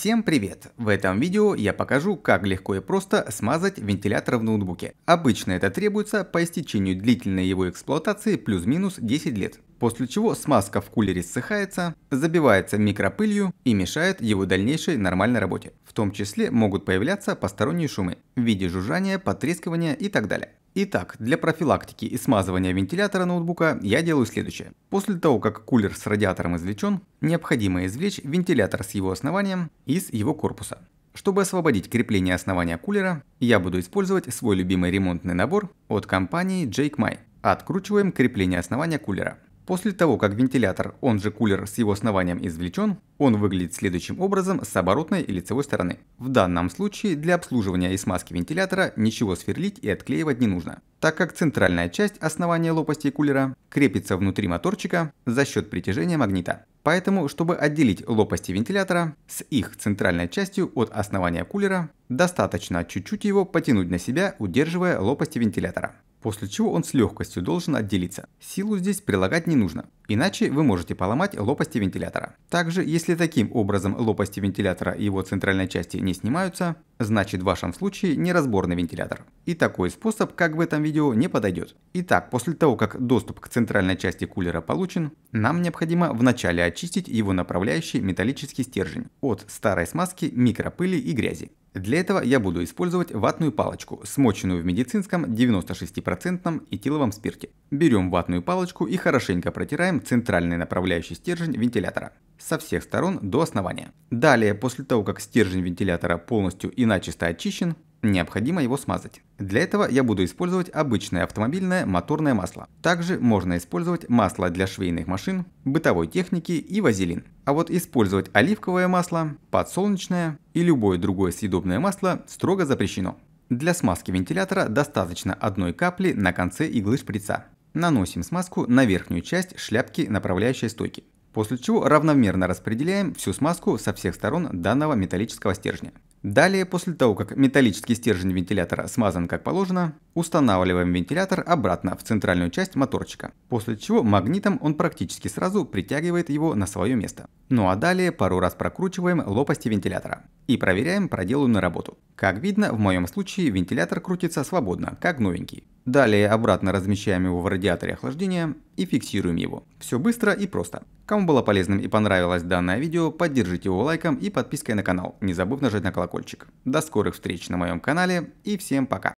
Всем привет! В этом видео я покажу, как легко и просто смазать вентилятор в ноутбуке. Обычно это требуется по истечению длительной его эксплуатации плюс-минус 10 лет, после чего смазка в кулере ссыхается, забивается микропылью и мешает его дальнейшей нормальной работе. В том числе могут появляться посторонние шумы в виде жужжания, потрескивания и так далее. Итак, для профилактики и смазывания вентилятора ноутбука я делаю следующее. После того, как кулер с радиатором извлечен, необходимо извлечь вентилятор с его основанием из его корпуса. Чтобы освободить крепление основания кулера, я буду использовать свой любимый ремонтный набор от компании Jake My. Откручиваем крепление основания кулера. После того, как вентилятор, он же кулер с его основанием извлечен, он выглядит следующим образом с оборотной и лицевой стороны. В данном случае для обслуживания и смазки вентилятора ничего сверлить и отклеивать не нужно, так как центральная часть основания лопастей кулера крепится внутри моторчика за счет притяжения магнита. Поэтому, чтобы отделить лопасти вентилятора с их центральной частью от основания кулера, достаточно чуть-чуть его потянуть на себя, удерживая лопасти вентилятора после чего он с легкостью должен отделиться. Силу здесь прилагать не нужно, иначе вы можете поломать лопасти вентилятора. Также, если таким образом лопасти вентилятора и его центральной части не снимаются, значит в вашем случае неразборный вентилятор. И такой способ, как в этом видео, не подойдет. Итак, после того, как доступ к центральной части кулера получен, нам необходимо вначале очистить его направляющий металлический стержень от старой смазки, микропыли и грязи. Для этого я буду использовать ватную палочку, смоченную в медицинском 96% этиловом спирте. Берем ватную палочку и хорошенько протираем центральный направляющий стержень вентилятора со всех сторон до основания. Далее, после того как стержень вентилятора полностью и начисто очищен, необходимо его смазать. Для этого я буду использовать обычное автомобильное моторное масло. Также можно использовать масло для швейных машин, бытовой техники и вазелин. А вот использовать оливковое масло, подсолнечное и любое другое съедобное масло строго запрещено. Для смазки вентилятора достаточно одной капли на конце иглы шприца. Наносим смазку на верхнюю часть шляпки направляющей стойки. После чего равномерно распределяем всю смазку со всех сторон данного металлического стержня. Далее, после того, как металлический стержень вентилятора смазан как положено, Устанавливаем вентилятор обратно в центральную часть моторчика, после чего магнитом он практически сразу притягивает его на свое место. Ну а далее пару раз прокручиваем лопасти вентилятора и проверяем проделанную работу. Как видно, в моем случае вентилятор крутится свободно, как новенький. Далее обратно размещаем его в радиаторе охлаждения и фиксируем его. Все быстро и просто. Кому было полезным и понравилось данное видео, поддержите его лайком и подпиской на канал, не забыв нажать на колокольчик. До скорых встреч на моем канале и всем пока!